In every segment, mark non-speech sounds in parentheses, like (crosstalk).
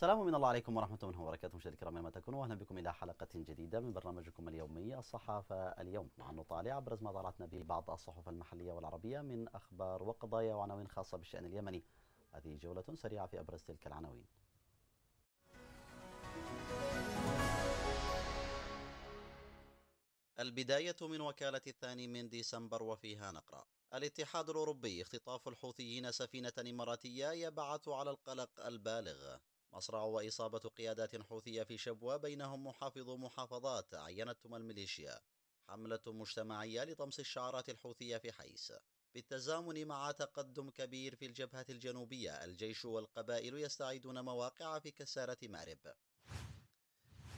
السلام من الله عليكم ورحمة الله وبركاته مشاهدي الكرام ما تكونوا أهلا بكم إلى حلقة جديدة من برنامجكم اليومي الصحافة اليوم مع نطالع أبرز ما طالعتنا به بعض الصحف المحلية والعربية من أخبار وقضايا وعناوين خاصة بالشأن اليمني هذه جولة سريعة في أبرز تلك العناوين البداية من وكالة الثاني من ديسمبر وفيها نقرأ الاتحاد الأوروبي اختطاف الحوثيين سفينة إماراتية يبعث على القلق البالغ مصرع وإصابة قيادات حوثية في شبوة بينهم محافظ محافظات عينتهم الميليشيا حملة مجتمعية لطمس الشعارات الحوثية في حيس بالتزامن مع تقدم كبير في الجبهة الجنوبية الجيش والقبائل يستعيدون مواقع في كسارة مارب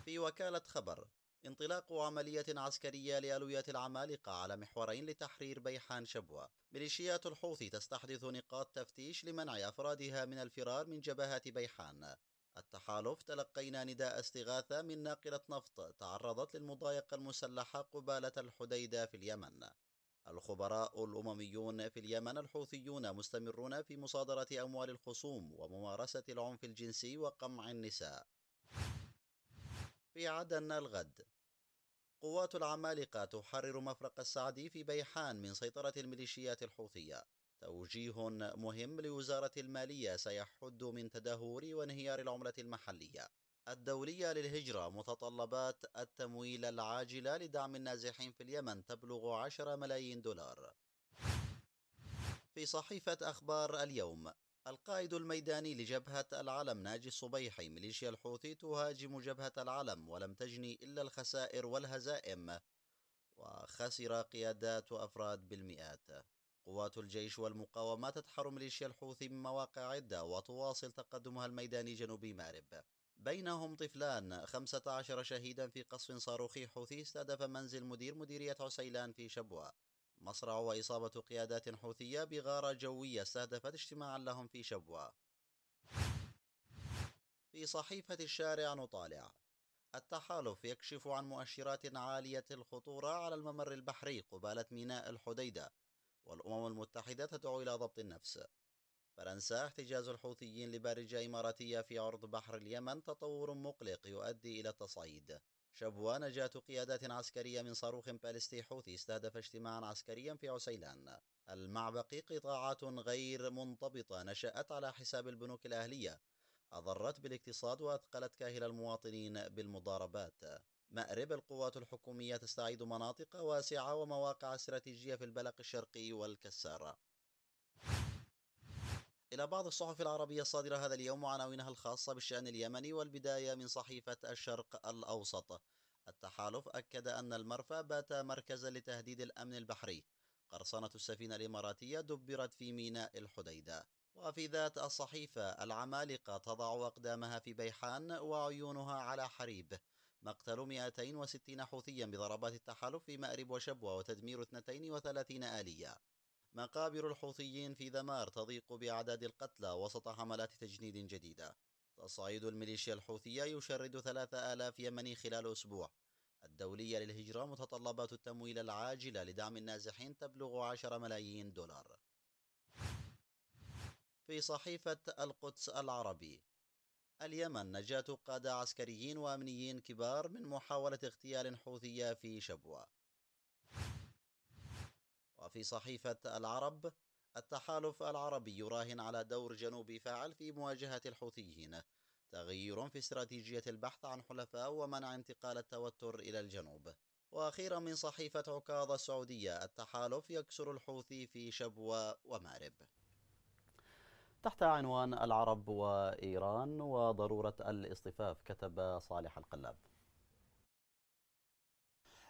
في وكالة خبر انطلاق عملية عسكرية لألوية العمالقة على محورين لتحرير بيحان شبوة ميليشيات الحوثي تستحدث نقاط تفتيش لمنع أفرادها من الفرار من جبهات بيحان التحالف تلقينا نداء استغاثة من ناقلة نفط تعرضت للمضايقة المسلحة قبالة الحديدة في اليمن الخبراء الأمميون في اليمن الحوثيون مستمرون في مصادرة أموال الخصوم وممارسة العنف الجنسي وقمع النساء في عدن الغد قوات العمالقة تحرر مفرق السعدي في بيحان من سيطرة الميليشيات الحوثية توجيه مهم لوزارة المالية سيحد من تدهور وانهيار العملة المحلية الدولية للهجرة متطلبات التمويل العاجلة لدعم النازحين في اليمن تبلغ 10 ملايين دولار في صحيفة أخبار اليوم القائد الميداني لجبهة العلم ناجي الصبيحي ميليشيا الحوثي تهاجم جبهة العلم ولم تجني إلا الخسائر والهزائم وخسر قيادات وأفراد بالمئات قوات الجيش والمقاومة تدحر ميليشيا الحوثي من مواقع عدة وتواصل تقدمها الميداني جنوب مارب بينهم طفلان 15 شهيدا في قصف صاروخي حوثي استهدف منزل مدير مديرية عسيلان في شبوة مصرع وإصابة قيادات حوثية بغارة جوية استهدفت اجتماعا لهم في شبوة في صحيفة الشارع نطالع التحالف يكشف عن مؤشرات عالية الخطورة على الممر البحري قبالة ميناء الحديدة والأمم المتحدة تدعو إلى ضبط النفس فرنسا احتجاز الحوثيين لبارجة إماراتية في عرض بحر اليمن تطور مقلق يؤدي إلى التصعيد شبوة نجاة قيادات عسكرية من صاروخ باليستي حوثي استهدف اجتماعا عسكريا في عسيلان المعبق قطاعات غير منضبطة نشأت على حساب البنوك الأهلية أضرت بالاقتصاد وأثقلت كاهل المواطنين بالمضاربات مأرب القوات الحكومية تستعيد مناطق واسعة ومواقع استراتيجية في البلق الشرقي والكسار إلى بعض الصحف العربية الصادرة هذا اليوم وعناوينها الخاصة بالشأن اليمني والبداية من صحيفة الشرق الأوسط التحالف أكد أن المرفأ بات مركزا لتهديد الأمن البحري قرصنة السفينة الإماراتية دبرت في ميناء الحديدة وفي ذات الصحيفة العمالقة تضع أقدامها في بيحان وعيونها على حريب مقتل 260 حوثيا بضربات التحالف في مأرب وشبوة وتدمير 32 آلية مقابر الحوثيين في دمار تضيق بأعداد القتلى وسط حملات تجنيد جديدة تصعيد الميليشيا الحوثية يشرد 3000 يمني خلال أسبوع الدولية للهجرة متطلبات التمويل العاجلة لدعم النازحين تبلغ 10 ملايين دولار في صحيفة القدس العربي اليمن نجاة قادة عسكريين وأمنيين كبار من محاولة اغتيال حوثية في شبوة وفي صحيفة العرب التحالف العربي يراهن على دور جنوب فاعل في مواجهة الحوثيين تغيير في استراتيجية البحث عن حلفاء ومنع انتقال التوتر إلى الجنوب وأخيرا من صحيفة عكاظة السعودية التحالف يكسر الحوثي في شبوة ومارب تحت عنوان العرب وإيران وضرورة الاصطفاف كتب صالح القلاب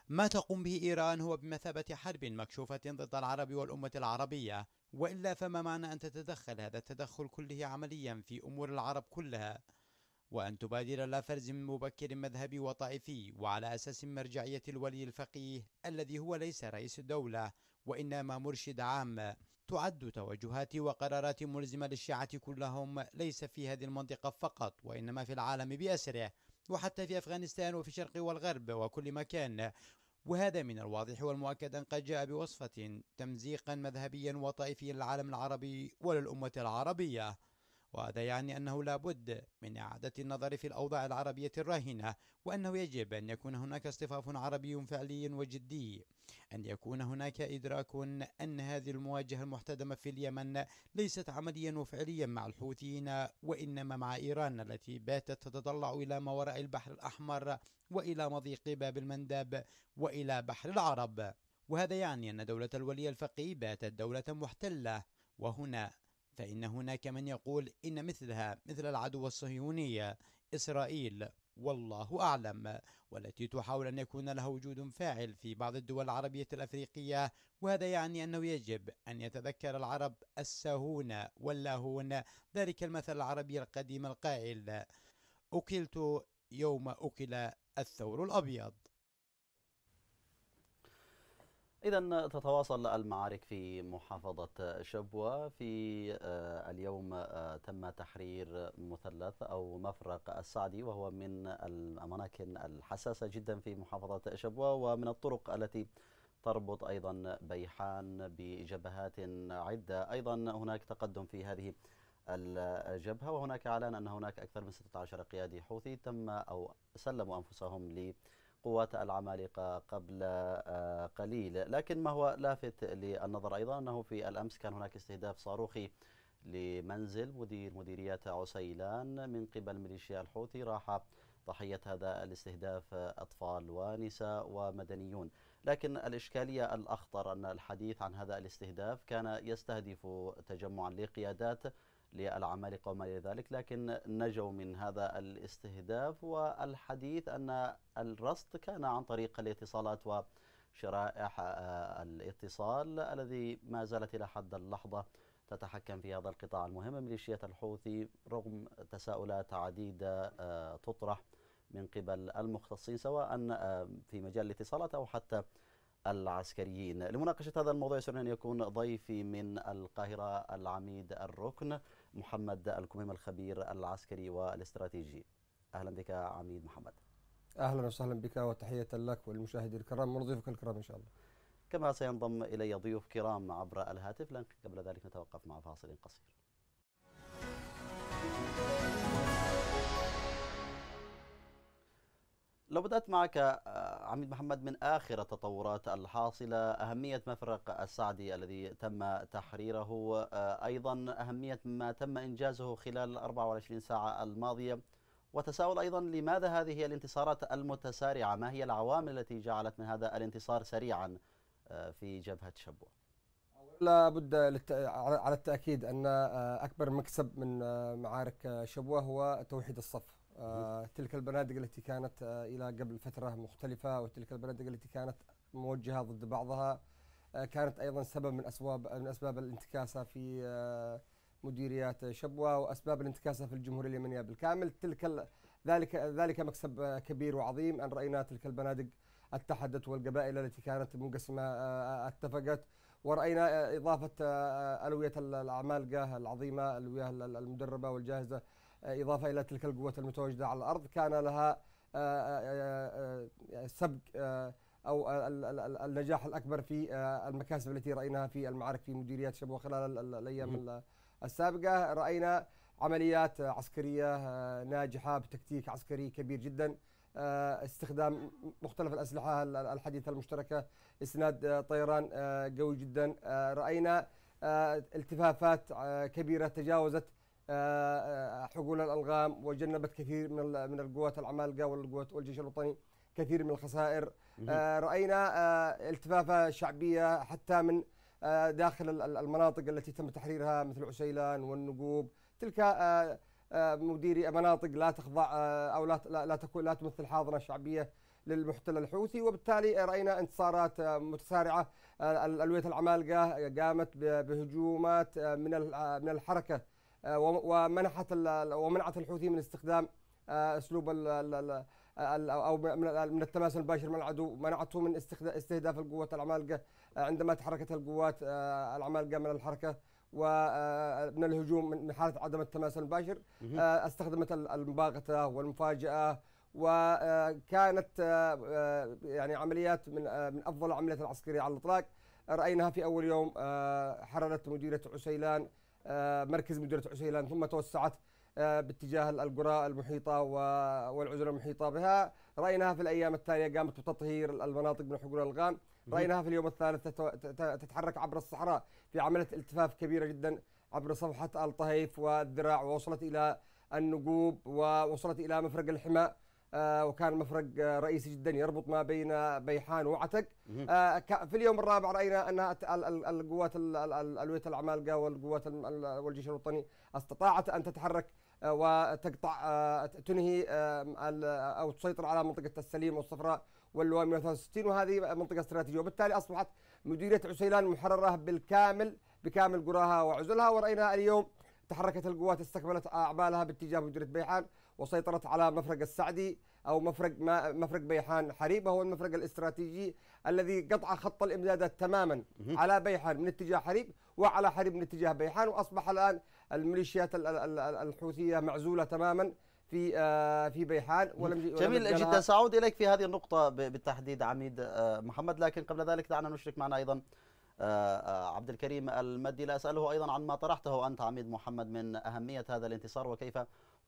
ما تقوم به إيران هو بمثابة حرب مكشوفة ضد العرب والأمة العربية وإلا فما معنى أن تتدخل هذا التدخل كله عمليا في أمور العرب كلها وأن تبادر لا فرز مبكر مذهبي وطائفي وعلى أساس مرجعية الولي الفقيه الذي هو ليس رئيس الدولة وإنما مرشد عام تعد توجهات وقرارات ملزمة للشيعة كلهم ليس في هذه المنطقة فقط وإنما في العالم بأسره وحتى في أفغانستان وفي الشرق والغرب وكل مكان وهذا من الواضح والمؤكد أن قد جاء بوصفة تمزيقا مذهبيا وطائفيا للعالم العربي وللأمة العربية وهذا يعني أنه لا بد من إعادة النظر في الأوضاع العربية الراهنة وأنه يجب أن يكون هناك اصطفاف عربي فعلي وجدي أن يكون هناك إدراك أن هذه المواجهة المحتدمة في اليمن ليست عمليا وفعليا مع الحوثيين وإنما مع إيران التي باتت تتطلع إلى ما وراء البحر الأحمر وإلى مضيق باب المندب وإلى بحر العرب وهذا يعني أن دولة الولي الفقيه باتت دولة محتلة وهنا فإن هناك من يقول إن مثلها مثل العدو الصهيوني إسرائيل والله أعلم والتي تحاول أن يكون لها وجود فاعل في بعض الدول العربية الأفريقية وهذا يعني أنه يجب أن يتذكر العرب الساهون واللاهون ذلك المثل العربي القديم القائل أكلت يوم أكل الثور الأبيض إذا تتواصل المعارك في محافظة شبوة في آه، اليوم آه، تم تحرير مثلث أو مفرق السعدي وهو من الأماكن الحساسة جدا في محافظة شبوة ومن الطرق التي تربط أيضا بيحان بجبهات عدة أيضا هناك تقدم في هذه الجبهة وهناك أعلان أن هناك أكثر من 16 قيادي حوثي تم أو سلموا أنفسهم ل قوات العمالقة قبل آه، قليل لكن ما هو لافت للنظر أيضا أنه في الأمس كان هناك استهداف صاروخي لمنزل مدير مديرية عسيلان من قبل ميليشيا الحوثي راح ضحية هذا الاستهداف أطفال ونساء ومدنيون لكن الإشكالية الأخطر أن الحديث عن هذا الاستهداف كان يستهدف تجمعا لقيادات للعمالقة وما إلى ذلك لكن نجوا من هذا الاستهداف والحديث أن الرصد كان عن طريق الاتصالات وشرائح آه، الاتصال الذي ما زالت إلى حد اللحظة تتحكم في هذا القطاع المهم ميليشيات الحوثي رغم تساؤلات عديدة آه، تطرح من قبل المختصين سواء آه، في مجال الاتصالات أو حتى العسكريين لمناقشة هذا الموضوع يسرني أن يكون ضيفي من القاهرة العميد الركن محمد الكميم الخبير العسكري والاستراتيجي أهلا بك عميد محمد أهلا وسهلا بك وتحية لك والمشاهدين الكرام ونضيفك الكرام إن شاء الله كما سينضم إلي ضيوف كرام عبر الهاتف لكن قبل ذلك نتوقف مع فاصل قصير لو بدأت معك آه، عميد محمد من آخر التطورات الحاصلة أهمية مفرق السعدي الذي تم تحريره آه، أيضا أهمية ما تم إنجازه خلال 24 ساعة الماضية وتساؤل أيضا لماذا هذه الانتصارات المتسارعة ما هي العوامل التي جعلت من هذا الانتصار سريعا آه، في جبهة شبوه لا بد على التأكيد أن أكبر مكسب من معارك شبوه هو توحيد الصف آه تلك البنادق التي كانت آه الى قبل فتره مختلفه وتلك البنادق التي كانت موجهه ضد بعضها آه كانت ايضا سبب من اسباب من اسباب الانتكاسه في آه مديريات شبوه واسباب الانتكاسه في الجمهوريه اليمنيه بالكامل تلك ذلك ذلك مكسب آه، كبير وعظيم ان راينا تلك البنادق اتحدت والقبائل التي كانت منقسمه آه، آه، اتفقت وراينا اضافه الويه الاعمال العظيمه الويه المدربه والجاهزه إضافة إلى تلك القوات المتواجدة على الأرض كان لها آه، آه، آه، سبق أو النجاح الأكبر في المكاسب التي رأيناها في المعارك في مديريات شبوة خلال الأيام السابقة رأينا عمليات عسكرية ناجحة بتكتيك عسكري كبير جدا استخدام مختلف الأسلحة الحديثة المشتركة إسناد طيران قوي جدا رأينا التفافات كبيرة تجاوزت آه، آه، حقول الالغام وجنبت كثير من من القوات العمالقه والقوات والجيش الوطني كثير من الخسائر آه، راينا التفافه شعبيه حتى من داخل المناطق التي تم تحريرها مثل عسيلان والنقوب تلك مديري مناطق لا تخضع او لا لا تكون لا تمثل حاضنه شعبيه للمحتل الحوثي وبالتالي راينا انتصارات متسارعه الويه العمالقه قامت بهجومات من من الحركه آه، ومنحت ومنعت الحوثي من استخدام آه، اسلوب او من التماس المباشر مع العدو منعته من استهداف القوات العمالقه آه، عندما تحركت القوات العمالقه من الحركه ومن الهجوم من حاله عدم التماس المباشر استخدمت المباغته والمفاجاه وكانت يعني عمليات من من افضل العمليات العسكريه على الاطلاق رايناها في اول يوم حررت مديره عسيلان آه، مركز مديرية عسيلان ثم توسعت آه، باتجاه القرى المحيطة والعزلة المحيطة بها رأيناها في الأيام الثانية قامت بتطهير المناطق من حقول الألغام رأيناها في اليوم الثالث تتحرك عبر الصحراء في عملية التفاف كبيرة جدا عبر صفحة الطهيف والذراع ووصلت إلى النقوب ووصلت إلى مفرق الحماء آه، وكان مفرق آه، رئيسي جدا يربط ما بين آه، بيحان وعتق في اليوم الرابع راينا ان القوات الويه العمالقه والقوات والجيش الوطني استطاعت ان تتحرك وتقطع تنهي او تسيطر على منطقه السليم والصفراء واللواء 163 وهذه منطقه استراتيجيه وبالتالي اصبحت مديريه عسيلان محرره بالكامل بكامل قراها وعزلها وراينا اليوم تحركت القوات استكملت اعمالها باتجاه مديريه بيحان وسيطرت على مفرق السعدي أو مفرق ما مفرق بيحان حريبة هو المفرق الاستراتيجي الذي قطع خط الإمدادات تماما على بيحان من اتجاه حريب وعلى حريب من اتجاه بيحان وأصبح الآن الميليشيات الحوثية معزولة تماما في آه، في بيحان ولم جميل جدا سأعود إليك في هذه النقطة بالتحديد عميد آه، محمد لكن قبل ذلك دعنا نشرك معنا أيضا آه، عبد الكريم المدي لأسأله أيضا عن ما طرحته أنت عميد محمد من أهمية هذا الانتصار وكيف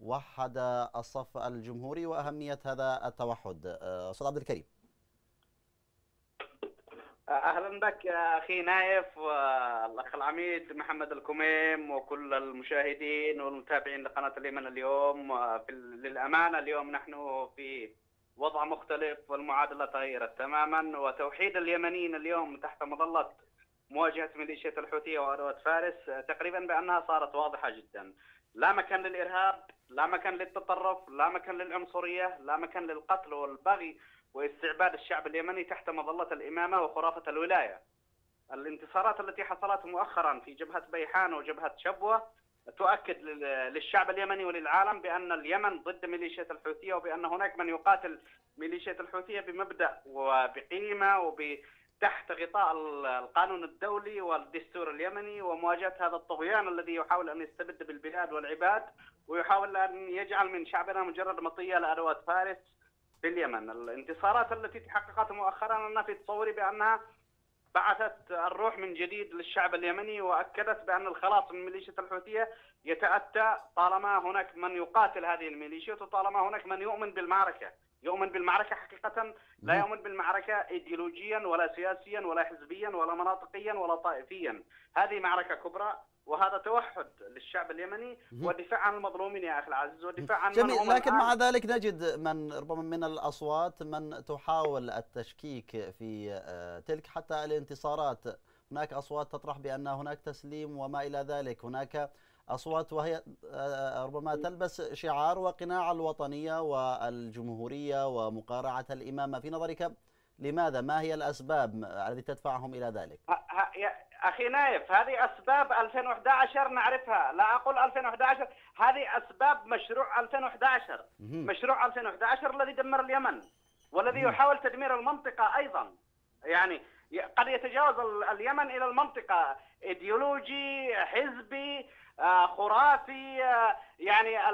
وحد الصف الجمهوري واهميه هذا التوحد آه، استاذ عبد الكريم اهلا بك اخي نايف والاخ العميد محمد الكميم وكل المشاهدين والمتابعين لقناه اليمن اليوم آه، في للامانه اليوم نحن في وضع مختلف والمعادله تغيرت تماما وتوحيد اليمنيين اليوم تحت مظله مواجهه ميليشيات الحوثيه وادوات فارس آه، تقريبا بانها صارت واضحه جدا. لا مكان للارهاب لا مكان للتطرف لا مكان للعنصريه لا مكان للقتل والبغي واستعباد الشعب اليمني تحت مظله الامامه وخرافه الولايه الانتصارات التي حصلت مؤخرا في جبهه بيحان وجبهه شبوه تؤكد للشعب اليمني وللعالم بان اليمن ضد ميليشيات الحوثيه وبان هناك من يقاتل ميليشيات الحوثيه بمبدا وبقيمه وب تحت غطاء القانون الدولي والدستور اليمني ومواجهه هذا الطغيان الذي يحاول ان يستبد بالبلاد والعباد ويحاول ان يجعل من شعبنا مجرد مطيه لارواد فارس في اليمن، الانتصارات التي تحققت مؤخرا انا في تصوري بانها بعثت الروح من جديد للشعب اليمني واكدت بان الخلاص من ميليشيا الحوثيه يتاتى طالما هناك من يقاتل هذه الميليشيا وطالما هناك من يؤمن بالمعركه. يؤمن بالمعركة حقيقة لا نعم. يؤمن بالمعركة ايديولوجيا ولا سياسيا ولا حزبيا ولا مناطقيا ولا طائفيا هذه معركة كبرى وهذا توحد للشعب اليمني والدفاع عن المظلومين يا اخي العزيز والدفاع عن جميل من لكن مع ذلك نجد من ربما من الاصوات من تحاول التشكيك في آه، تلك حتى الانتصارات هناك اصوات تطرح بان هناك تسليم وما الى ذلك هناك أصوات وهي آه، آه، ربما تلبس شعار وقناع الوطنية والجمهورية ومقارعة الإمامة في نظرك لماذا ما هي الأسباب التي تدفعهم إلى ذلك أخي نايف هذه أسباب 2011 نعرفها لا أقول 2011 هذه أسباب مشروع 2011 مشروع 2011 الذي دمر اليمن والذي يحاول تدمير المنطقة أيضا يعني قد يتجاوز اليمن إلى المنطقة إيديولوجي حزبي آه، خرافي آه، يعني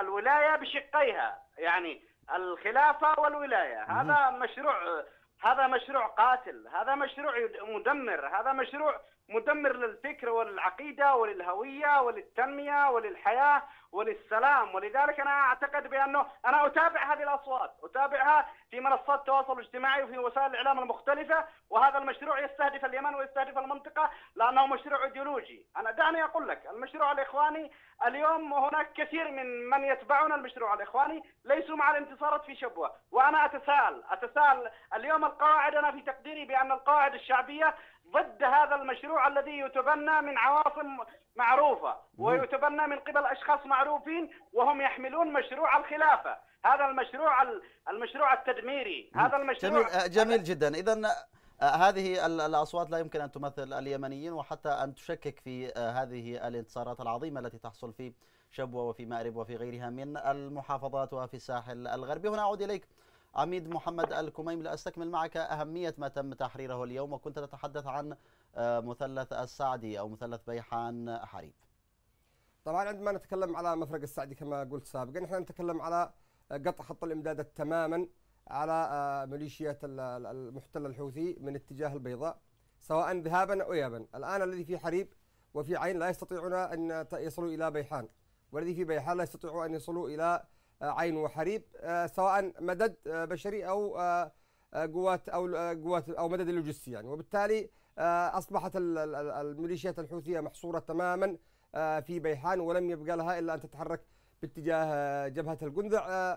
الولايه بشقيها يعني الخلافه والولايه هذا مشروع هذا مشروع قاتل هذا مشروع مدمر هذا مشروع مدمر للفكر وللعقيدة وللهوية وللتنمية وللحياة وللسلام ولذلك أنا أعتقد بأنه أنا أتابع هذه الأصوات أتابعها في منصات التواصل الاجتماعي وفي وسائل الإعلام المختلفة وهذا المشروع يستهدف اليمن ويستهدف المنطقة لأنه مشروع ايديولوجي أنا دعني أقول لك المشروع الإخواني اليوم هناك كثير من من يتبعون المشروع الإخواني ليسوا مع الانتصارات في شبوة وأنا أتساءل أتساءل اليوم القواعد أنا في تقديري بأن القواعد الشعبية ضد هذا المشروع الذي يتبنى من عواصم معروفة ويتبنى من قبل أشخاص معروفين وهم يحملون مشروع الخلافة هذا المشروع المشروع التدميري هذا المشروع جميل, آه، جميل جدا إذا آه، هذه الأصوات لا يمكن أن تمثل اليمنيين وحتى أن تشكك في آه، هذه الانتصارات العظيمة التي تحصل في شبوة وفي مأرب وفي غيرها من المحافظات وفي الساحل الغربي هنا أعود إليك عميد محمد الكميم لأستكمل معك أهمية ما تم تحريره اليوم وكنت تتحدث عن آه، مثلث السعدي أو مثلث بيحان حريب طبعا عندما نتكلم على مفرق السعدي كما قلت سابقا نحن نتكلم على قطع خط الإمداد تماما على آه، ميليشيات المحتل الحوثي من اتجاه البيضاء سواء ذهابا أو إيابا الآن الذي في حريب وفي عين لا يستطيعون أن يصلوا إلى بيحان والذي في بيحان لا يستطيعوا أن يصلوا إلى آه، عين وحريب آه، سواء مدد آه، بشري او قوات او قوات او مدد لوجستي يعني وبالتالي اصبحت الميليشيات الحوثيه محصوره تماما في بيحان ولم يبقى لها الا ان تتحرك باتجاه جبهه القنذع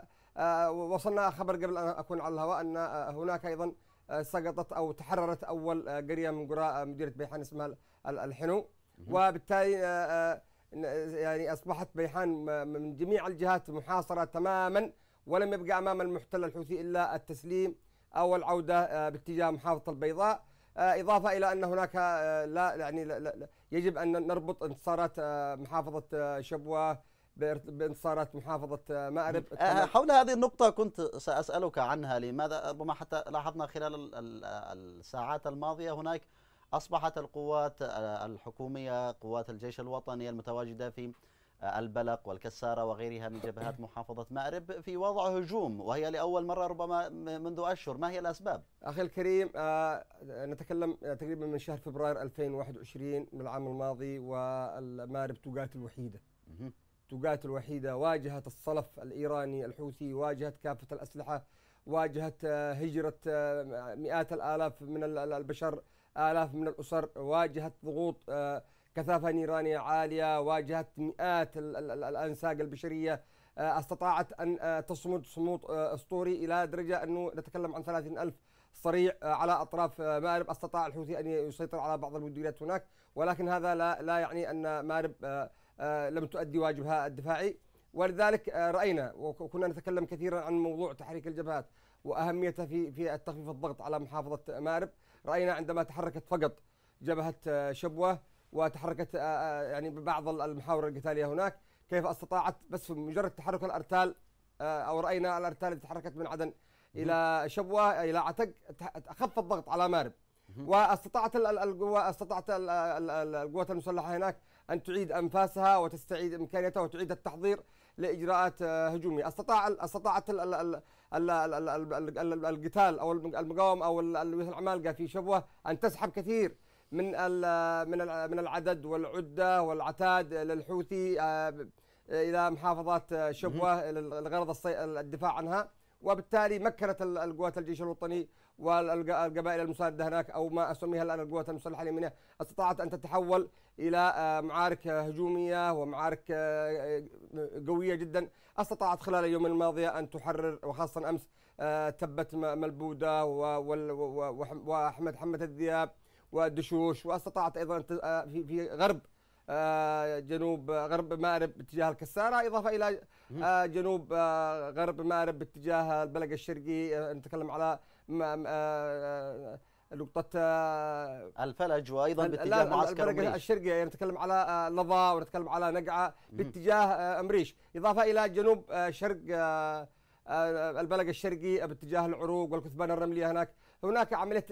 وصلنا خبر قبل ان اكون على الهواء ان هناك ايضا سقطت او تحررت اول قريه من قرى مديره بيحان اسمها الحنو وبالتالي يعني اصبحت بيحان من جميع الجهات محاصره تماما ولم يبقى امام المحتل الحوثي الا التسليم او العوده آه، باتجاه محافظه البيضاء آه، اضافه الى ان هناك آه، لا يعني لا لا يجب ان نربط انتصارات محافظه شبوه بانتصارات محافظة مأرب حول هذه النقطة كنت سأسألك عنها لماذا ربما حتى لاحظنا خلال الساعات الماضية هناك أصبحت القوات آه، الحكومية قوات الجيش الوطني المتواجدة في آه، البلق والكسارة وغيرها من جبهات (coughs) محافظة مأرب في وضع هجوم وهي لأول مرة ربما منذ أشهر ما هي الأسباب؟ أخي الكريم آه، نتكلم تقريبا من شهر فبراير 2021 من العام الماضي والمأرب تقاتل وحيدة تقاتل وحيدة واجهت الصلف الإيراني الحوثي واجهت كافة الأسلحة واجهت هجرة مئات الآلاف من البشر آلاف من الأسر واجهت ضغوط آه، كثافة نيرانية عالية واجهت مئات الأنساق البشرية آه، استطاعت أن آه، تصمد صمود أسطوري إلى درجة أنه نتكلم عن ثلاثين ألف صريع على اطراف مارب استطاع الحوثي ان يسيطر على بعض المديريات هناك ولكن هذا لا لا يعني ان مارب لم تؤدي واجبها الدفاعي ولذلك راينا وكنا نتكلم كثيرا عن موضوع تحريك الجبهات واهميته في في تخفيف الضغط على محافظه مارب راينا عندما تحركت فقط جبهه آه، شبوه وتحركت آه، آه، يعني ببعض المحاور القتاليه هناك كيف استطاعت بس في مجرد تحرك الارتال او راينا الارتال اللي تحركت من عدن الى شبوه الى عتق اخف الضغط على مارب واستطاعت القوة استطاعت القوات المسلحه هناك ان تعيد انفاسها وتستعيد امكانيتها وتعيد التحضير لاجراءات هجوميه، استطاع استطاعت القتال او المقاومه او العمالقه في شبوه ان تسحب كثير من من من العدد والعده والعتاد للحوثي الى محافظات شبوه لغرض الدفاع عنها وبالتالي مكنت القوات الجيش الوطني والقبائل المساندة هناك أو ما أسميها الآن القوات المسلحة اليمنية استطاعت أن تتحول إلى آه، معارك هجومية ومعارك آه، آه، قوية جدا استطاعت خلال اليوم الماضية أن تحرر وخاصة أمس تبت ملبودة وأحمد حمد الذياب ودشوش واستطاعت أيضا في غرب جنوب غرب مأرب باتجاه الكسارة إضافة إلى جنوب غرب مأرب باتجاه البلق الشرقي نتكلم على آه، آه، نقطة آه، الفلج وايضا باتجاه معسكر الشرقية الشرقي يعني نتكلم على لظى ونتكلم على نقعة باتجاه امريش اضافة الى جنوب شرق البلق الشرقي باتجاه العروق والكثبان الرملية هناك هناك عمليه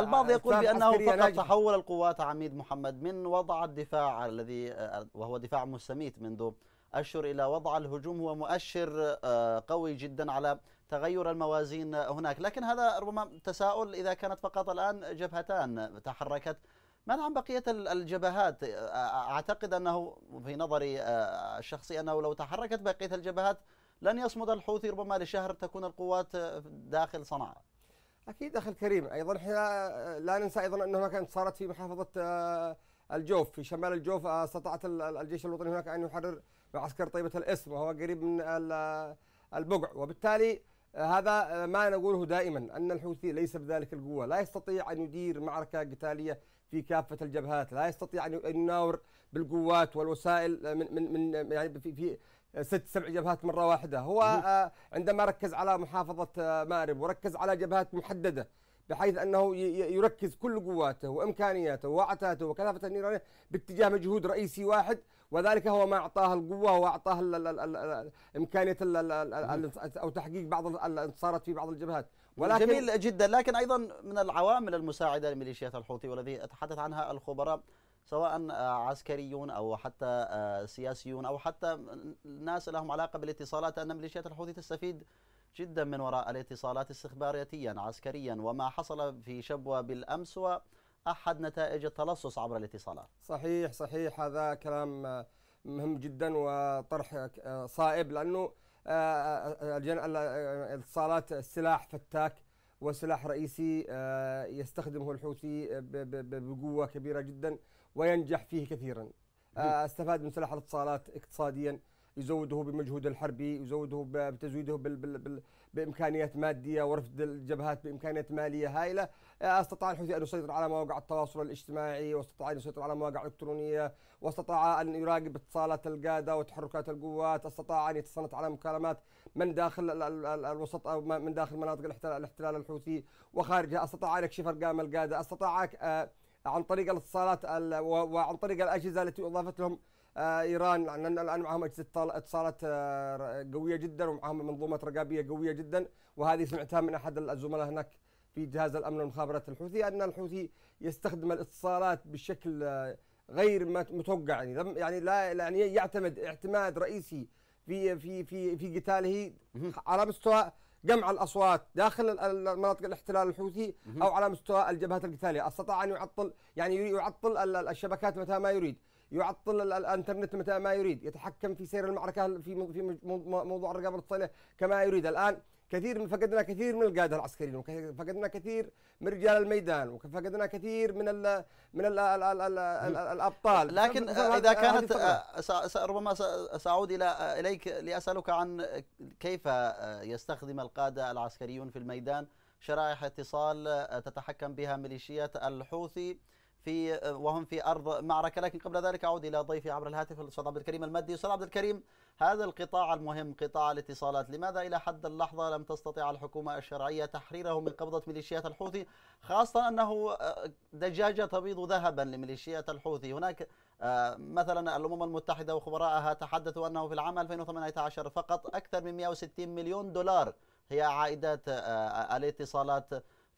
البعض يقول بانه فقط ناجح. تحول القوات عميد محمد من وضع الدفاع الذي وهو دفاع مستميت منذ اشهر الى وضع الهجوم هو مؤشر قوي جدا على تغير الموازين هناك لكن هذا ربما تساؤل إذا كانت فقط الآن جبهتان تحركت ماذا عن بقية الجبهات أعتقد أنه في نظري آه، الشخصي أنه لو تحركت بقية الجبهات لن يصمد الحوثي ربما لشهر تكون القوات داخل صنعاء أكيد أخي الكريم أيضا احنا آه، لا ننسى أيضا أن هناك صارت في محافظة آه، الجوف في شمال الجوف استطاعت الجيش الوطني هناك أن يحرر معسكر طيبة الإسم وهو قريب من البقع وبالتالي هذا ما نقوله دائما أن الحوثي ليس بذلك القوة لا يستطيع أن يدير معركة قتالية في كافة الجبهات لا يستطيع أن يناور بالقوات والوسائل من, من, من يعني في, في ست سبع جبهات مرة واحدة هو آه، عندما ركز على محافظة آه، مارب وركز على جبهات محددة بحيث انه يركز كل قواته وامكانياته وعتاته وكثافه النيرانيه باتجاه مجهود رئيسي واحد وذلك هو ما أعطاه القوة وأعطاه إمكانية أو تحقيق بعض الانتصارات في بعض الجبهات ولكن جميل جدا لكن أيضا من العوامل المساعدة لميليشيات الحوثي والذي تحدث عنها الخبراء سواء آه، عسكريون او حتى آه، سياسيون او حتى ناس لهم علاقه بالاتصالات ان ميليشيات الحوثي تستفيد جدا من وراء الاتصالات استخباراتيا عسكريا وما حصل في شبوه بالامس هو أحد نتائج التلصص عبر الاتصالات صحيح صحيح هذا كلام مهم جدا وطرح صائب لأنه آه، آه، الاتصالات السلاح فتاك وسلاح رئيسي آه، يستخدمه الحوثي بقوة كبيرة جدا وينجح فيه كثيرا استفاد من سلاح الاتصالات اقتصاديا يزوده بمجهود الحربي يزوده بتزويده بامكانيات ماديه ورفض الجبهات بامكانيات ماليه هائله آه، استطاع الحوثي ان يسيطر على مواقع التواصل الاجتماعي واستطاع ان يسيطر على مواقع الكترونيه واستطاع ان يراقب اتصالات القاده وتحركات القوات استطاع ان يتصنت على مكالمات من داخل الوسط او من داخل مناطق الاحتلال الحوثي وخارجها استطاع ان يكشف ارقام القاده استطاع آه، عن طريق الاتصالات وعن طريق الاجهزه التي اضافت لهم آه، ايران الان معهم اجهزه اتصالات آه، قويه جدا ومعهم منظومات رقابيه قويه جدا وهذه سمعتها من احد الزملاء هناك في جهاز الامن والمخابرات الحوثي ان الحوثي يستخدم الاتصالات بشكل آه، غير متوقع يعني يعني لا يعني يعتمد اعتماد رئيسي في في في في قتاله على مستوى جمع الاصوات داخل مناطق الاحتلال الحوثي او على مستوى الجبهات القتاليه، استطاع ان يعطل يعني يعطل الشبكات متى ما يريد، يعطل الانترنت متى ما يريد يتحكم في سير المعركه في في موضوع الرقابه الاتصاليه كما يريد الان كثير من فقدنا كثير من القاده العسكريين وفقدنا كثير من رجال الميدان وفقدنا كثير من الـ من الـ الـ الـ الـ الـ الابطال لكن اذا كانت آه، ربما ساعود الى اليك لاسالك عن كيف آه، يستخدم القاده العسكريون في الميدان شرائح اتصال آه، تتحكم بها ميليشيات الحوثي في آه، وهم في ارض معركه لكن قبل ذلك اعود الى ضيفي عبر الهاتف الاستاذ عبد الكريم المادي استاذ عبد الكريم هذا القطاع المهم قطاع الاتصالات لماذا الى حد اللحظه لم تستطع الحكومه الشرعيه تحريره من قبضه ميليشيات الحوثي خاصه انه آه، دجاجه تبيض ذهبا لميليشيات الحوثي هناك آه، مثلا الامم المتحده وخبرائها تحدثوا انه في العام 2018 فقط اكثر من 160 مليون دولار هي عائدات الاتصالات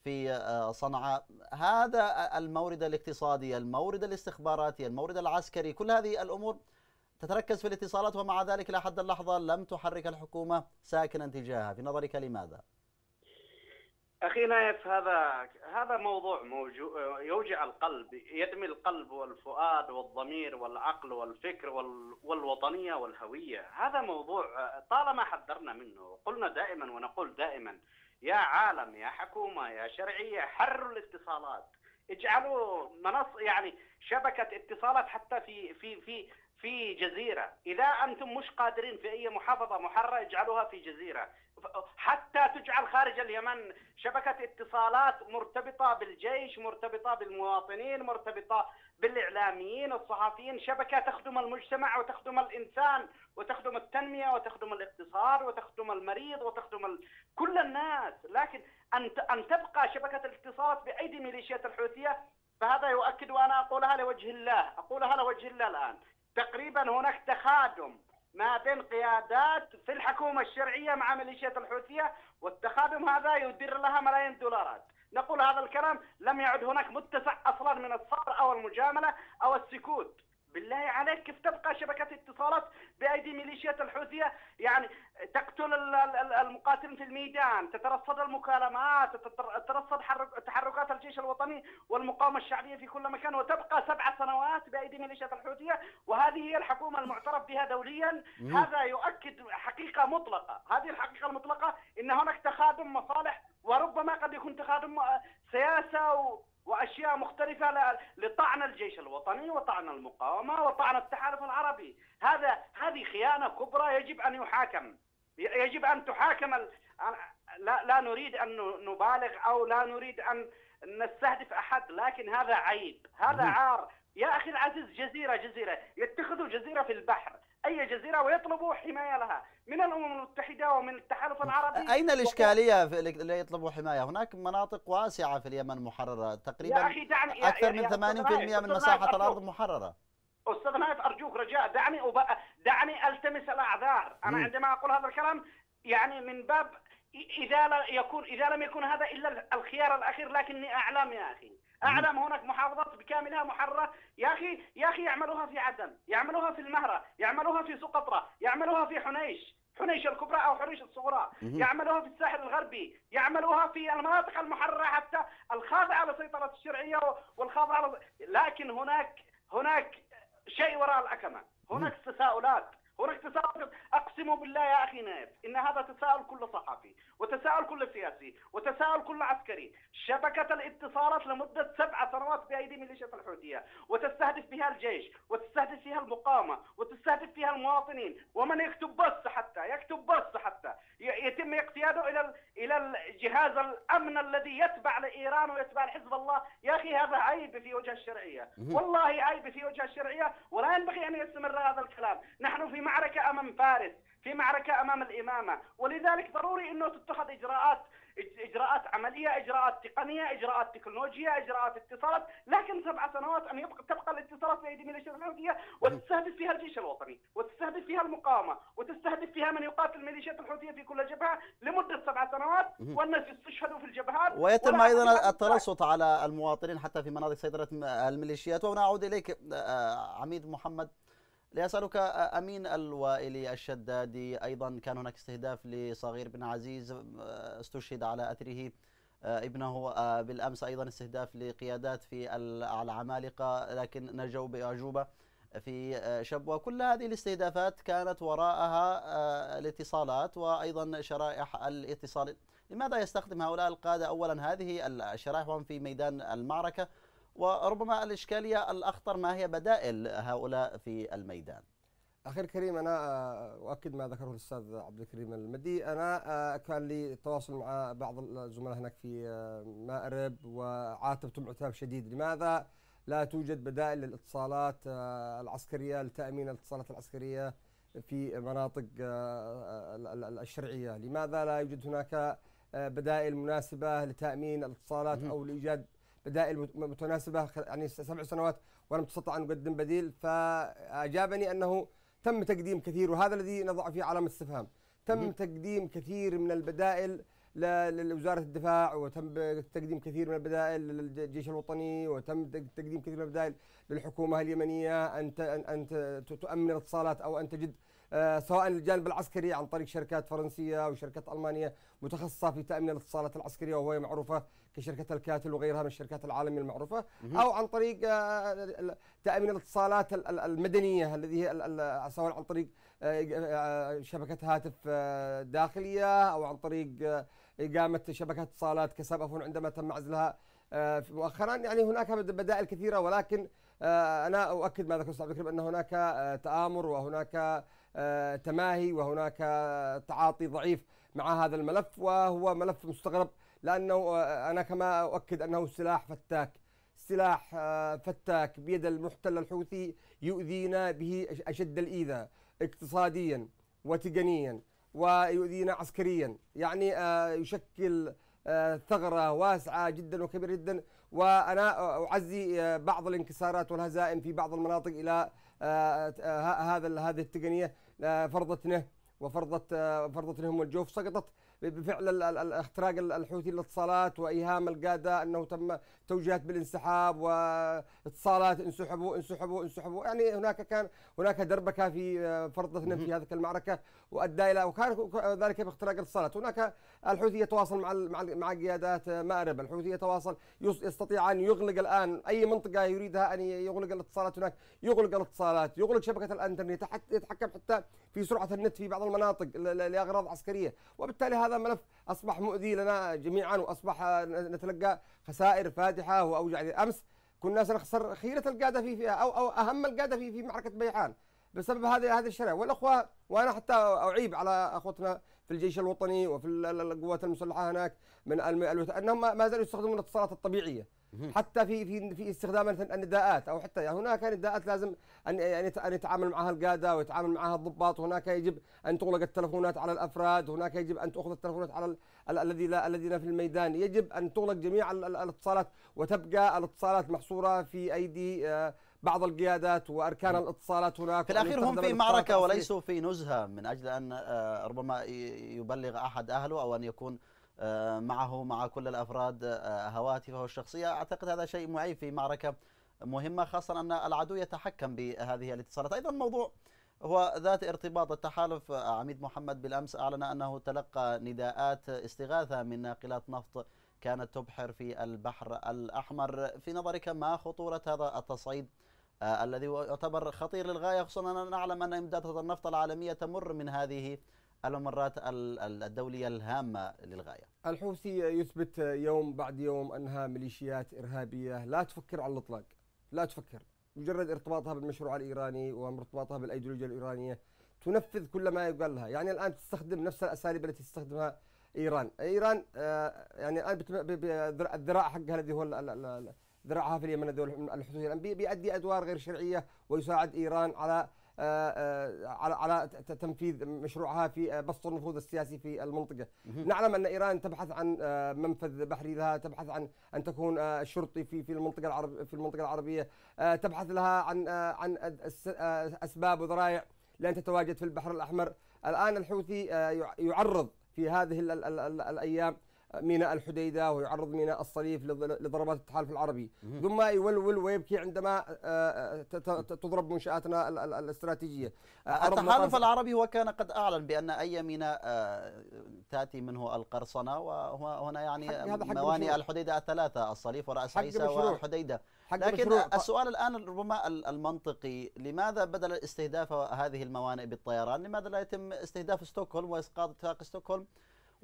في آه، صنعاء هذا المورد الاقتصادي المورد الاستخباراتي المورد العسكري كل هذه الأمور تتركز في الاتصالات ومع ذلك إلى حد اللحظة لم تحرك الحكومة ساكنا تجاهها في نظرك لماذا؟ اخي نايف هذا هذا موضوع موجو يوجع القلب يدمي القلب والفؤاد والضمير والعقل والفكر وال والوطنيه والهويه هذا موضوع طالما حذرنا منه قلنا دائما ونقول دائما يا عالم يا حكومه يا شرعيه حروا الاتصالات اجعلوا منص يعني شبكه اتصالات حتى في في في في جزيرة إذا أنتم مش قادرين في أي محافظة محرة اجعلوها في جزيرة حتى تجعل خارج اليمن شبكة اتصالات مرتبطة بالجيش مرتبطة بالمواطنين مرتبطة بالإعلاميين الصحفيين شبكة تخدم المجتمع وتخدم الإنسان وتخدم التنمية وتخدم الاقتصاد وتخدم المريض وتخدم ال... كل الناس لكن أن أن تبقى شبكة الاتصالات بأيدي ميليشيات الحوثية فهذا يؤكد وأنا أقولها لوجه الله أقولها لوجه الله الآن تقريبا هناك تخادم ما بين قيادات في الحكومة الشرعية مع ميليشيات الحوثية والتخادم هذا يدير لها ملايين دولارات نقول هذا الكلام لم يعد هناك متسع أصلا من الصبر أو المجاملة أو السكوت بالله عليك كيف تبقى شبكة اتصالات بأيدي ميليشيات الحوثية يعني تقتل المقاتلين في الميدان تترصد المكالمات تترصد تحركات الجيش الوطني والمقاومة الشعبية في كل مكان وتبقى سبع سنوات بأيدي ميليشيات الحوثية وهذه هي الحكومة المعترف بها دوليا مم. هذا يؤكد حقيقة مطلقة هذه الحقيقة المطلقة إن هناك تخادم مصالح وربما قد يكون تخادم سياسة و... واشياء مختلفه لطعن الجيش الوطني وطعن المقاومه وطعن التحالف العربي، هذا هذه خيانه كبرى يجب ان يحاكم، يجب ان تحاكم لا لا نريد ان نبالغ او لا نريد ان نستهدف احد لكن هذا عيب، هذا عار، يا اخي العزيز جزيره جزيره، يتخذوا جزيره في البحر، اي جزيره ويطلبوا حمايه لها من الامم المتحده ومن التحالف العربي اين الاشكاليه في اللي يطلبوا حمايه؟ هناك مناطق واسعه في اليمن محرره تقريبا يا دعني اكثر من 80% من مساحه الارض محرره استاذ نايف ارجوك رجاء دعني أب... دعني التمس الاعذار انا م. عندما اقول هذا الكلام يعني من باب اذا لا يكون اذا لم يكن هذا الا الخيار الاخير لكني اعلم يا اخي اعلم هناك محافظات بكاملها محرره يا اخي يا اخي يعملوها في عدن يعملوها في المهره يعملوها في سقطرى يعملوها في حنيش حنيش الكبرى او حنيش الصغرى يعملوها في الساحل الغربي يعملوها في المناطق المحرره حتى الخاضعه لسيطره الشرعيه والخاضعه لكن هناك هناك شيء وراء الاكمه هناك تساؤلات وراك تساؤل اقسم بالله يا اخي نايف ان هذا تساؤل كل صحفي وتساؤل كل سياسي وتساؤل كل عسكري شبكه الاتصالات لمده سبع سنوات بايدي ميليشيا الحوثيه وتستهدف بها الجيش وتستهدف فيها المقاومه وتستهدف فيها المواطنين ومن يكتب بث حتى يكتب بث حتى يتم اقتياده الى الى جهاز الامن الذي يتبع لايران ويتبع لحزب الله، يا اخي هذا عيب في وجه الشرعيه، والله عيب في وجه الشرعيه ولا ينبغي ان يستمر هذا الكلام، نحن في معركه امام فارس، في معركه امام الامامه، ولذلك ضروري انه تتخذ اجراءات اجراءات عمليه، اجراءات تقنيه، اجراءات تكنولوجيا اجراءات اتصالات، لكن سبع سنوات ان يبقى تبقى الاتصالات بايدي ميليشيا الحوثيه وتستهدف فيها الجيش الوطني، وتستهدف فيها المقاومه، وتستهدف فيها من يقاتل الميليشيات الحوثيه في كل جبهه لمده سبع سنوات والناس يستشهدوا في الجبهات ويتم ايضا التلصق على المواطنين حتى في مناطق سيطره الميليشيات وهنا اعود اليك آه، عميد محمد لأسألك أمين الوائلي الشدادي أيضا كان هناك استهداف لصغير بن عزيز آه، استشهد على أثره آه، ابنه آه، بالأمس أيضا استهداف لقيادات في العمالقة لكن نجوا بأعجوبة في شبوة كل هذه الاستهدافات كانت وراءها الاتصالات وأيضا شرائح الاتصال لماذا يستخدم هؤلاء القادة أولا هذه الشرائح وهم في ميدان المعركة وربما الإشكالية الأخطر ما هي بدائل هؤلاء في الميدان أخي الكريم أنا آه، أؤكد ما ذكره الأستاذ عبد الكريم المدي أنا آه، كان لي تواصل مع بعض الزملاء هناك في آه، مأرب وعاتبتهم عتاب شديد لماذا لا توجد بدائل للاتصالات العسكرية لتأمين الاتصالات العسكرية في مناطق الشرعية لماذا لا يوجد هناك بدائل مناسبة لتأمين الاتصالات أو لإيجاد بدائل متناسبه يعني سبع سنوات وانا مستطع ان اقدم بديل فاجابني انه تم تقديم كثير وهذا الذي نضع فيه علامه استفهام تم تقديم كثير من البدائل لوزاره الدفاع وتم تقديم كثير من البدائل للجيش الوطني وتم تقديم كثير من البدائل للحكومه اليمنيه ان ان تؤمن الاتصالات او ان تجد آه، سواء الجانب العسكري عن طريق شركات فرنسيه او شركات المانيه متخصصه في تامين الاتصالات العسكريه وهي معروفه كشركه الكاتل وغيرها من الشركات العالميه المعروفه او عن طريق آه، تامين الاتصالات المدنيه الذي هي سواء عن طريق آه، شبكه هاتف داخليه او عن طريق اقامه شبكه اتصالات كسابافون عندما تم عزلها مؤخرا يعني هناك بدائل كثيره ولكن انا اؤكد ما ذكر استاذ عبد الكريم ان هناك تامر وهناك آه، تماهي وهناك تعاطي ضعيف مع هذا الملف وهو ملف مستغرب لانه آه، انا كما اؤكد انه سلاح فتاك سلاح آه، فتاك بيد المحتل الحوثي يؤذينا به اشد الايذاء اقتصاديا وتقنيا ويؤذينا عسكريا يعني يشكل ثغرة واسعة جدا وكبيرة جدا وأنا أعزي بعض الانكسارات والهزائم في بعض المناطق إلى هذا هذه التقنية فرضتنه وفرضت فرضت لهم الجوف سقطت بفعل اختراق الحوثي الاتصالات وايهام القاده انه تم توجيهات بالانسحاب واتصالات انسحبوا انسحبوا انسحبوا يعني هناك كان هناك دربكه في آه، فرضتنا في هذه المعركه وادى الى وكان ذلك باختراق الاتصالات هناك الحوثي يتواصل مع مع مع قيادات مأرب، الحوثي يتواصل يستطيع ان يغلق الان اي منطقه يريدها ان يغلق الاتصالات هناك، يغلق الاتصالات، يغلق شبكه الانترنت، يتحكم حتى في سرعه النت في بعض المناطق لاغراض عسكريه، وبالتالي هذا ملف اصبح مؤذي لنا جميعا واصبح نتلقى خسائر فادحه واوجع امس كنا سنخسر خيره القادة في فيها او او اهم القادة في في معركه بيعان بسبب هذه هذه الشريعه والاخوه وانا حتى اعيب على اخوتنا في الجيش الوطني وفي القوات المسلحه هناك من انهم ما زالوا يستخدمون الاتصالات الطبيعيه حتى في في في استخدام النداءات او حتى يعني هناك نداءات لازم ان يعني ان يتعامل معها القاده ويتعامل معها الضباط هناك يجب ان تغلق التلفونات على الافراد هناك يجب ان تاخذ التلفونات على الذي لا الذين في الميدان يجب ان تغلق جميع الاتصالات وتبقى الاتصالات محصوره في ايدي آه، بعض القيادات واركان نعم. الاتصالات هناك في الاخير هم في معركه وليسوا في نزهه من اجل ان آه، ربما يبلغ احد اهله او ان يكون آه، معه مع كل الافراد آه، هواتفه الشخصيه اعتقد هذا شيء معيب في معركه مهمه خاصه ان العدو يتحكم بهذه الاتصالات ايضا موضوع هو ذات ارتباط التحالف عميد محمد بالامس اعلن انه تلقى نداءات استغاثه من ناقلات نفط كانت تبحر في البحر الاحمر في نظرك ما خطوره هذا التصعيد آه، الذي يعتبر خطير للغايه خصوصا اننا نعلم ان امدادات النفط العالميه تمر من هذه الممرات الدوليه الهامه للغايه. الحوثي يثبت يوم بعد يوم انها ميليشيات ارهابيه لا تفكر على الاطلاق، لا تفكر، مجرد ارتباطها بالمشروع الايراني وارتباطها بالايديولوجيا الايرانيه تنفذ كل ما يقال لها، يعني الان تستخدم نفس الاساليب التي تستخدمها ايران، ايران آه يعني الان الذراع حقها الذي هو ذراعها في اليمن الدول الحوثية الآن يعني بيؤدي أدوار غير شرعية ويساعد إيران على آه، آه، على على تنفيذ مشروعها في آه، بسط النفوذ السياسي في المنطقه. نعلم ان ايران تبحث عن منفذ بحري لها، تبحث عن ان تكون شرطي في في المنطقه العرب في المنطقه العربيه، تبحث لها عن عن اسباب وذرائع لان تتواجد في البحر الاحمر. الان الحوثي يعرض في هذه الايام ميناء الحديده ويعرض ميناء الصليف لضربات التحالف العربي ثم يولول ويبكي عندما آه، آه، تضرب منشاتنا الاستراتيجيه التحالف آه، العربي هو كان قد اعلن بان اي ميناء تاتي منه القرصنه وهنا يعني موانئ الحديده الثلاثه الصليف وراس عيسى والحديده لكن السؤال الان ربما المنطقي لماذا بدل استهداف هذه الموانئ بالطيران لماذا لا يتم استهداف ستوكهولم واسقاط اتفاق ستوكهولم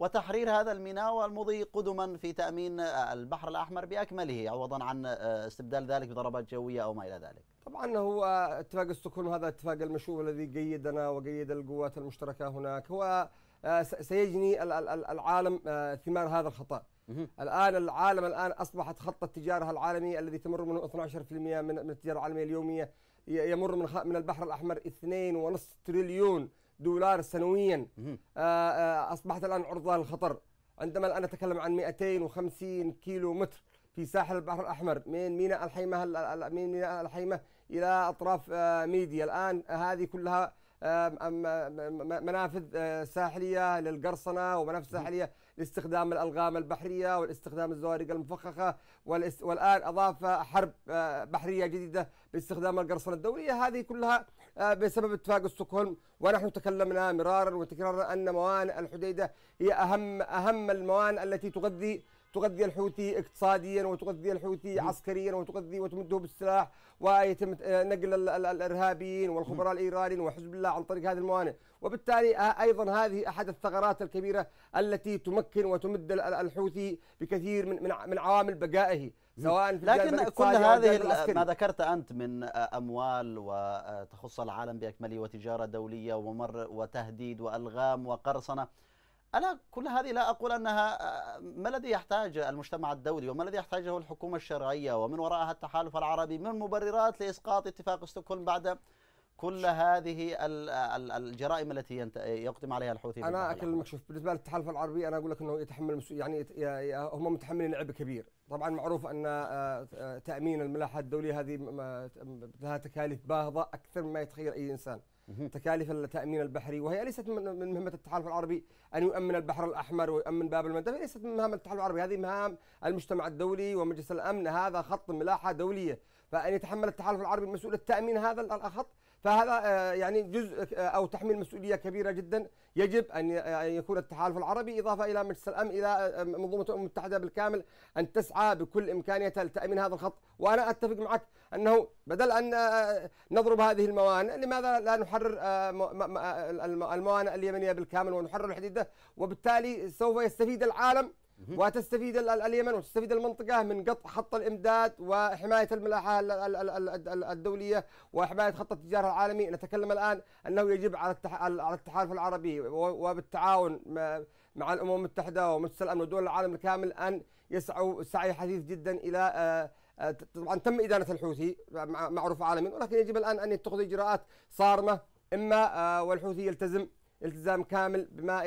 وتحرير هذا الميناء والمضي قدما في تامين آه، البحر الاحمر باكمله عوضا عن آه، استبدال ذلك بضربات جويه او ما الى ذلك. طبعا هو اتفاق ستوكهولم هذا اتفاق المشروع الذي قيدنا وقيد القوات المشتركه هناك هو آه، سيجني العالم ثمار هذا الخطا. الان العالم الان اصبحت خط التجاره العالمي الذي تمر منه 12% من التجاره العالميه اليوميه يمر من من البحر الاحمر 2.5 تريليون دولار سنويا آه، آه، أصبحت الآن عرضة للخطر عندما الآن نتكلم عن 250 كيلو متر في ساحل البحر الأحمر من ميناء الحيمة من ميناء الحيمة إلى أطراف آه، ميديا الآن هذه كلها منافذ ساحلية للقرصنة ومنافذ ساحلية لاستخدام الألغام البحرية والاستخدام الزوارق المفخخة والآن أضاف حرب بحرية جديدة باستخدام القرصنه الدوليه هذه كلها آه، بسبب اتفاق ستوكهولم ونحن تكلمنا مرارا وتكرارا ان موانئ الحديده هي اهم اهم الموانئ التي تغذي تغذي الحوثي اقتصاديا وتغذي الحوثي عسكريا وتغذي وتمده بالسلاح ويتم آه، نقل الارهابيين والخبراء الايرانيين وحزب الله عن طريق هذه الموانئ وبالتالي آه، ايضا هذه احد الثغرات الكبيره التي تمكن وتمد الحوثي بكثير من من عوامل بقائه سواء في لكن كل هذه ما ذكرت انت من آه، اموال وتخص العالم باكمله وتجاره دوليه وممر وتهديد والغام وقرصنه انا كل هذه لا اقول انها آه، ما الذي يحتاج المجتمع الدولي وما الذي يحتاجه الحكومه الشرعيه ومن وراءها التحالف العربي من مبررات لاسقاط اتفاق ستوكهولم بعد كل هذه الجرائم التي يقدم عليها الحوثي انا اكلمك شوف بالنسبه للتحالف العربي انا اقول لك انه يتحمل يعني هم متحملين عبء كبير طبعا معروف ان آه، آه، تامين الملاحه الدوليه هذه لها تكاليف باهظه اكثر مما يتخيل اي انسان تكاليف التامين البحري وهي ليست من مهمه التحالف العربي ان يؤمن البحر الاحمر ويؤمن باب المندب ليست من مهام التحالف العربي هذه مهام المجتمع الدولي ومجلس الامن هذا خط ملاحه دوليه فان يتحمل التحالف العربي مسؤوليه تامين هذا الخط فهذا آه، يعني جزء او تحميل مسؤوليه كبيره جدا يجب ان يكون التحالف العربي اضافه الى مجلس الامن الى منظومه الامم المتحده بالكامل ان تسعى بكل امكانيتها لتامين هذا الخط وانا اتفق معك انه بدل ان آه، نضرب هذه الموانئ لماذا لا نحرر آه، آه، الموانئ اليمنيه بالكامل ونحرر الحديده وبالتالي سوف يستفيد العالم وتستفيد اليمن وتستفيد المنطقه من قطع خط الامداد وحمايه الملاحه الدوليه وحمايه خط التجاره العالمي نتكلم الان انه يجب على على التحالف العربي وبالتعاون مع الامم المتحده ومجلس الامن ودول العالم الكامل ان يسعوا سعي حثيث جدا الى آه، آه، طبعا تم ادانه الحوثي معروف عالميا ولكن يجب الان ان يتخذ اجراءات صارمه اما آه، والحوثي يلتزم التزام كامل بما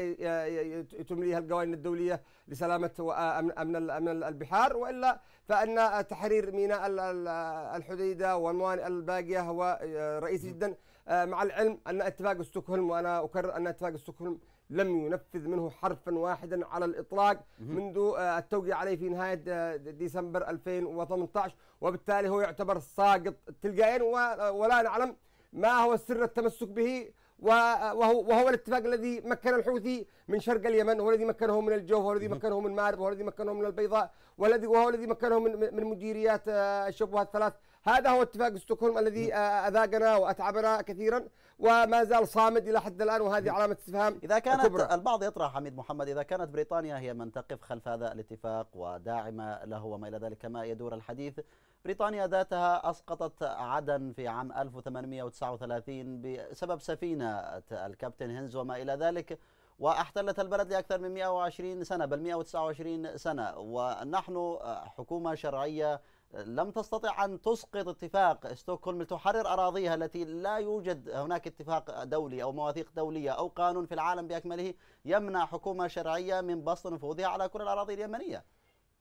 تمليه القوانين الدوليه لسلامه وامن آه، امن البحار والا فان آه، تحرير ميناء آه، الحديده والموانئ الباقيه هو رئيسي جدا مع العلم ان اتفاق استوكهولم وانا اكرر ان اتفاق استوكهولم لم ينفذ منه حرفا واحدا على الاطلاق منذ التوقيع عليه في نهايه ديسمبر 2018 وبالتالي هو يعتبر ساقط تلقائيا ولا نعلم ما هو سر التمسك به وهو وهو الاتفاق الذي مكن الحوثي من شرق اليمن والذي مكنه من الجوف والذي مكنه من مارب والذي مكنه من البيضاء والذي وهو الذي مكنه من من مديريات آه، الشبهات الثلاث هذا هو اتفاق ستوكهولم الذي نعم. آه، اذاقنا واتعبنا كثيرا وما زال صامد الى حد الان وهذه نعم. علامه استفهام اذا كانت كبرى. البعض يطرح حميد محمد اذا كانت بريطانيا هي من تقف خلف هذا الاتفاق وداعمه له وما الى ذلك كما يدور الحديث بريطانيا ذاتها اسقطت عدن في عام 1839 بسبب سفينه الكابتن هينز وما الى ذلك واحتلت البلد لاكثر من 120 سنه بل 129 سنه ونحن آه، حكومه شرعيه لم تستطع أن تسقط اتفاق ستوكهولم لتحرر أراضيها التي لا يوجد هناك اتفاق دولي أو مواثيق دولية أو قانون في العالم بأكمله يمنع حكومة شرعية من بسط نفوذها على كل الأراضي اليمنية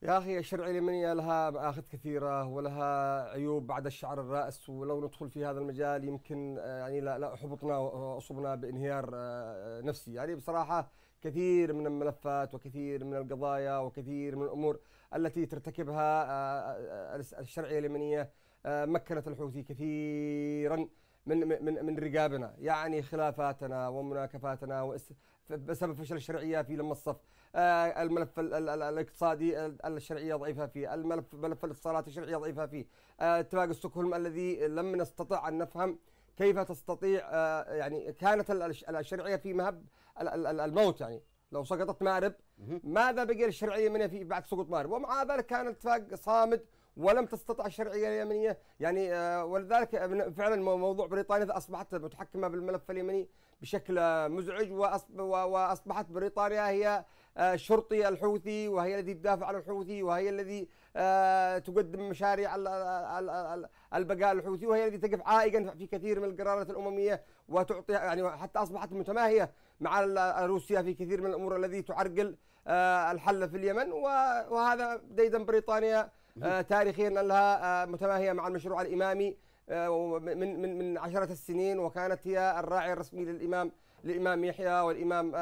يا أخي الشرعية اليمنية لها مآخذ كثيرة ولها عيوب بعد الشعر الرأس ولو ندخل في هذا المجال يمكن آه، يعني لا حبطنا وأصبنا بانهيار آه، نفسي يعني بصراحة كثير من الملفات وكثير من القضايا وكثير من الأمور التي ترتكبها آه، آه، آه، الشرعيه اليمنيه مكنت الحوثي كثيرا من من من رقابنا يعني خلافاتنا ومناكفاتنا بسبب فشل الشرعيه في لما الصف الملف الاقتصادي الشرعيه ضعيفه فيه الملف ملف الاتصالات الشرعيه ضعيفه فيه اتفاق ستوكهولم الذي لم نستطع ان نفهم كيف تستطيع يعني كانت الشرعيه في مهب الموت يعني لو سقطت مارب ماذا بقي للشرعيه اليمنيه في بعد سقوط مارب ومع ذلك كان الاتفاق صامد ولم تستطع الشرعيه اليمنيه يعني آه، ولذلك فعلا موضوع بريطانيا اصبحت متحكمه بالملف اليمني بشكل مزعج واصبحت بريطانيا هي آه، شرطي الحوثي وهي الذي تدافع عن الحوثي وهي الذي آه، تقدم مشاريع البقاء الحوثي وهي الذي تقف عائقا في كثير من القرارات الامميه وتعطي يعني حتى اصبحت متماهيه مع روسيا في كثير من الامور الذي تعرقل آه، الحل في اليمن وهذا ديدا بريطانيا آه، تاريخيا لها آه، متماهيه مع المشروع الامامي من من من عشرة السنين وكانت هي الراعي الرسمي للامام الامام يحيى والامام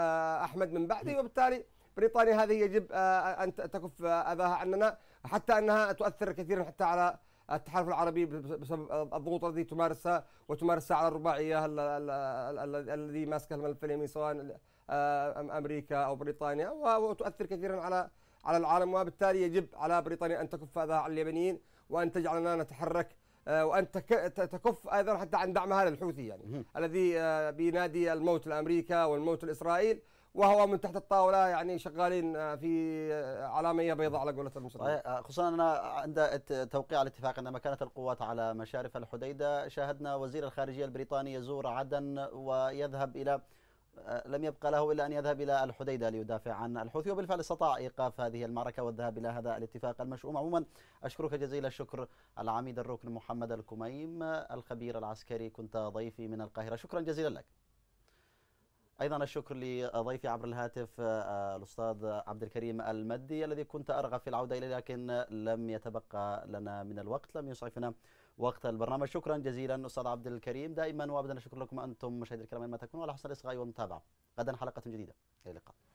احمد من بعده وبالتالي بريطانيا هذه يجب ان تكف اذاها عننا حتى انها تؤثر كثيرا حتى على التحالف العربي بسبب الضغوط التي تمارسها وتمارسها على الرباعيه الذي ماسكه الملف اليمين سواء آه، امريكا او بريطانيا وتؤثر كثيرا على على العالم وبالتالي يجب على بريطانيا ان تكف اذاها عن اليمنيين وان تجعلنا نتحرك آه، وان تكف ايضا حتى عن دعمها للحوثي يعني الذي آه، بينادي الموت لامريكا والموت لاسرائيل وهو من تحت الطاوله يعني شغالين آه، في آه، علاميه بيضاء على قولة المصريين. طيب، آه، خصوصا انا عند توقيع الاتفاق عندما كانت القوات على مشارف الحديده شاهدنا وزير الخارجيه البريطاني يزور عدن ويذهب الى لم يبقى له الا ان يذهب الى الحديده ليدافع عن الحوثي وبالفعل استطاع ايقاف هذه المعركه والذهاب الى هذا الاتفاق المشؤوم عموما اشكرك جزيل الشكر العميد الركن محمد الكميم الخبير العسكري كنت ضيفي من القاهره شكرا جزيلا لك. ايضا الشكر لضيفي عبر الهاتف آه، آه، الاستاذ عبد الكريم المدي الذي كنت ارغب في العوده اليه لكن لم يتبقى لنا من الوقت لم يسعفنا وقت البرنامج شكرا جزيلا استاذ عبد الكريم دائما وابدا الشكر لكم انتم مشاهدي الكرام ما تكونوا على حسن الاصغاء والمتابعه غدا حلقه جديده الى اللقاء